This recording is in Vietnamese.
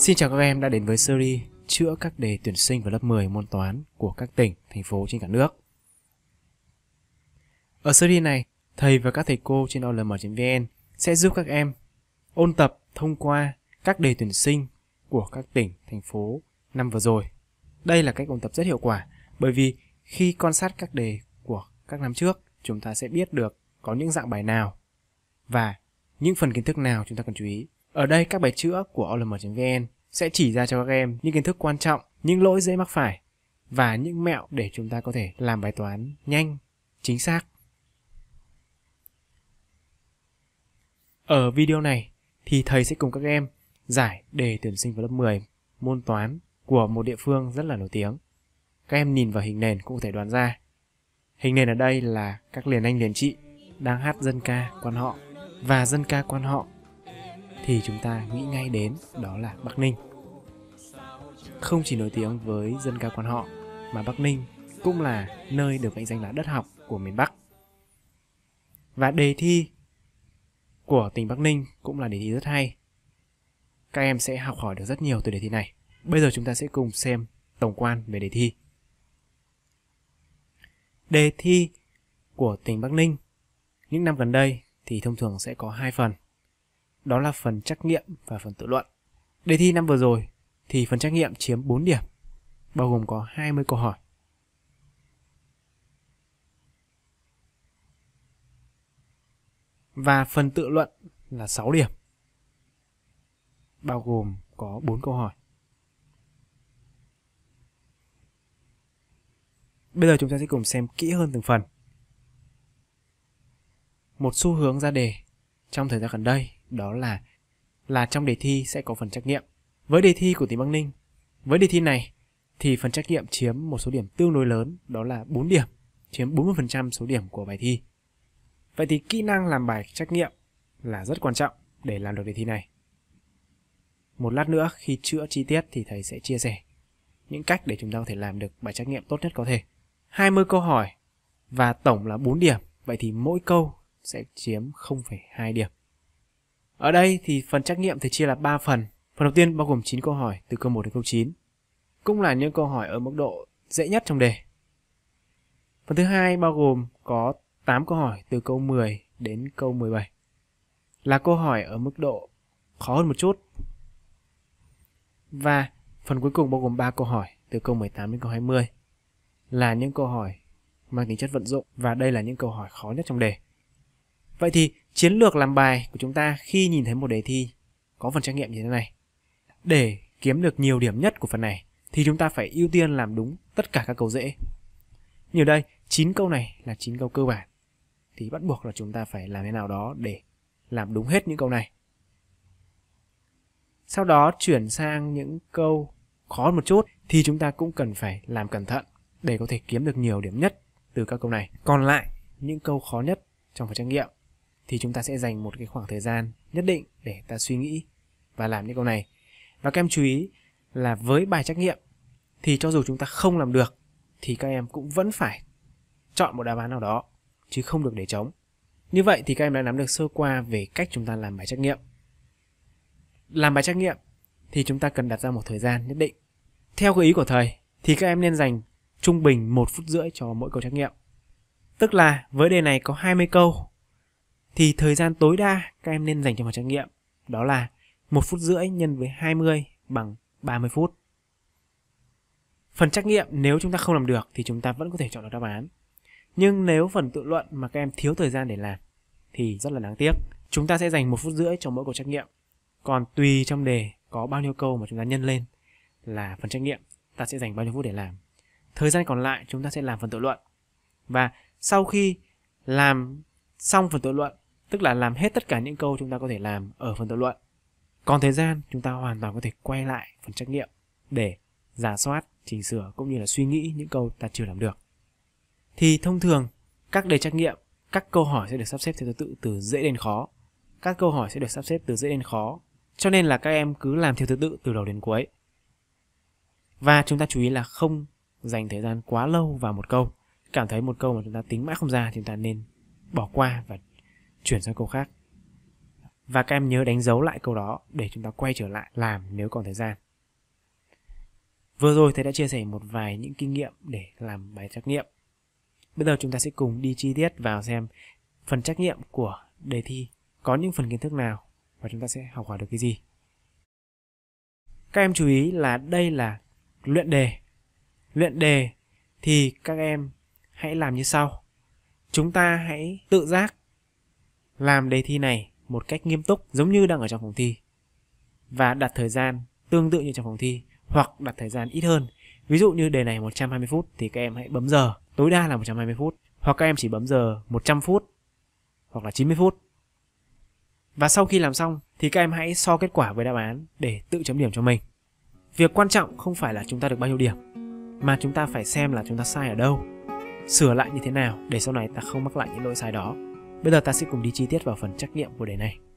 Xin chào các em đã đến với series chữa các đề tuyển sinh vào lớp 10 môn toán của các tỉnh, thành phố trên cả nước. Ở series này, thầy và các thầy cô trên olm.vn sẽ giúp các em ôn tập thông qua các đề tuyển sinh của các tỉnh, thành phố năm vừa rồi. Đây là cách ôn tập rất hiệu quả bởi vì khi quan sát các đề của các năm trước, chúng ta sẽ biết được có những dạng bài nào và những phần kiến thức nào chúng ta cần chú ý ở đây các bài chữa của OLM.vn sẽ chỉ ra cho các em những kiến thức quan trọng, những lỗi dễ mắc phải và những mẹo để chúng ta có thể làm bài toán nhanh, chính xác. Ở video này thì thầy sẽ cùng các em giải đề tuyển sinh vào lớp 10 môn toán của một địa phương rất là nổi tiếng. Các em nhìn vào hình nền cũng có thể đoán ra. Hình nền ở đây là các liền anh liền chị đang hát dân ca quan họ và dân ca quan họ thì chúng ta nghĩ ngay đến đó là Bắc Ninh. Không chỉ nổi tiếng với dân ca quan họ mà Bắc Ninh cũng là nơi được mệnh danh là đất học của miền Bắc. Và đề thi của tỉnh Bắc Ninh cũng là đề thi rất hay. Các em sẽ học hỏi được rất nhiều từ đề thi này. Bây giờ chúng ta sẽ cùng xem tổng quan về đề thi. Đề thi của tỉnh Bắc Ninh những năm gần đây thì thông thường sẽ có hai phần đó là phần trắc nghiệm và phần tự luận. Đề thi năm vừa rồi thì phần trắc nghiệm chiếm 4 điểm, bao gồm có 20 câu hỏi. Và phần tự luận là 6 điểm, bao gồm có 4 câu hỏi. Bây giờ chúng ta sẽ cùng xem kỹ hơn từng phần. Một xu hướng ra đề trong thời gian gần đây đó là là trong đề thi sẽ có phần trắc nghiệm. Với đề thi của tỉnh Bắc Ninh, với đề thi này thì phần trắc nghiệm chiếm một số điểm tương đối lớn, đó là 4 điểm, chiếm 40% số điểm của bài thi. Vậy thì kỹ năng làm bài trắc nghiệm là rất quan trọng để làm được đề thi này. Một lát nữa khi chữa chi tiết thì thầy sẽ chia sẻ những cách để chúng ta có thể làm được bài trắc nghiệm tốt nhất có thể. 20 câu hỏi và tổng là 4 điểm, vậy thì mỗi câu sẽ chiếm 0,2 điểm. Ở đây thì phần trắc nghiệm thì chia là 3 phần. Phần đầu tiên bao gồm 9 câu hỏi từ câu 1 đến câu 9. Cũng là những câu hỏi ở mức độ dễ nhất trong đề. Phần thứ hai bao gồm có 8 câu hỏi từ câu 10 đến câu 17. Là câu hỏi ở mức độ khó hơn một chút. Và phần cuối cùng bao gồm 3 câu hỏi từ câu 18 đến câu 20 là những câu hỏi mang tính chất vận dụng và đây là những câu hỏi khó nhất trong đề. Vậy thì chiến lược làm bài của chúng ta khi nhìn thấy một đề thi có phần trắc nghiệm như thế này để kiếm được nhiều điểm nhất của phần này thì chúng ta phải ưu tiên làm đúng tất cả các câu dễ như đây 9 câu này là 9 câu cơ bản thì bắt buộc là chúng ta phải làm thế nào đó để làm đúng hết những câu này sau đó chuyển sang những câu khó một chút thì chúng ta cũng cần phải làm cẩn thận để có thể kiếm được nhiều điểm nhất từ các câu này còn lại những câu khó nhất trong phần trắc nghiệm thì chúng ta sẽ dành một cái khoảng thời gian nhất định để ta suy nghĩ và làm những câu này. Và các em chú ý là với bài trắc nghiệm thì cho dù chúng ta không làm được thì các em cũng vẫn phải chọn một đáp án nào đó chứ không được để trống. Như vậy thì các em đã nắm được sơ qua về cách chúng ta làm bài trắc nghiệm. Làm bài trắc nghiệm thì chúng ta cần đặt ra một thời gian nhất định. Theo gợi ý của thầy thì các em nên dành trung bình 1 phút rưỡi cho mỗi câu trắc nghiệm. Tức là với đề này có 20 câu thì thời gian tối đa các em nên dành cho một trắc nghiệm đó là 1 phút rưỡi nhân với 20 bằng 30 phút. Phần trắc nghiệm nếu chúng ta không làm được thì chúng ta vẫn có thể chọn được đáp án. Nhưng nếu phần tự luận mà các em thiếu thời gian để làm thì rất là đáng tiếc. Chúng ta sẽ dành một phút rưỡi cho mỗi câu trắc nghiệm. Còn tùy trong đề có bao nhiêu câu mà chúng ta nhân lên là phần trắc nghiệm, ta sẽ dành bao nhiêu phút để làm. Thời gian còn lại chúng ta sẽ làm phần tự luận. Và sau khi làm xong phần tự luận tức là làm hết tất cả những câu chúng ta có thể làm ở phần tự luận. Còn thời gian, chúng ta hoàn toàn có thể quay lại phần trắc nghiệm để giả soát, chỉnh sửa cũng như là suy nghĩ những câu ta chưa làm được. Thì thông thường, các đề trắc nghiệm, các câu hỏi sẽ được sắp xếp theo thứ tự từ dễ đến khó. Các câu hỏi sẽ được sắp xếp từ dễ đến khó, cho nên là các em cứ làm theo thứ tự từ đầu đến cuối. Và chúng ta chú ý là không dành thời gian quá lâu vào một câu. Cảm thấy một câu mà chúng ta tính mãi không ra thì chúng ta nên bỏ qua và chuyển sang câu khác và các em nhớ đánh dấu lại câu đó để chúng ta quay trở lại làm nếu còn thời gian vừa rồi thầy đã chia sẻ một vài những kinh nghiệm để làm bài trắc nghiệm bây giờ chúng ta sẽ cùng đi chi tiết vào xem phần trắc nghiệm của đề thi có những phần kiến thức nào và chúng ta sẽ học hỏi được cái gì các em chú ý là đây là luyện đề luyện đề thì các em hãy làm như sau chúng ta hãy tự giác làm đề thi này một cách nghiêm túc giống như đang ở trong phòng thi và đặt thời gian tương tự như trong phòng thi hoặc đặt thời gian ít hơn. Ví dụ như đề này 120 phút thì các em hãy bấm giờ, tối đa là 120 phút hoặc các em chỉ bấm giờ 100 phút hoặc là 90 phút. Và sau khi làm xong thì các em hãy so kết quả với đáp án để tự chấm điểm cho mình. Việc quan trọng không phải là chúng ta được bao nhiêu điểm mà chúng ta phải xem là chúng ta sai ở đâu, sửa lại như thế nào để sau này ta không mắc lại những lỗi sai đó. Bây giờ ta sẽ cùng đi chi tiết vào phần trắc nghiệm của đề này.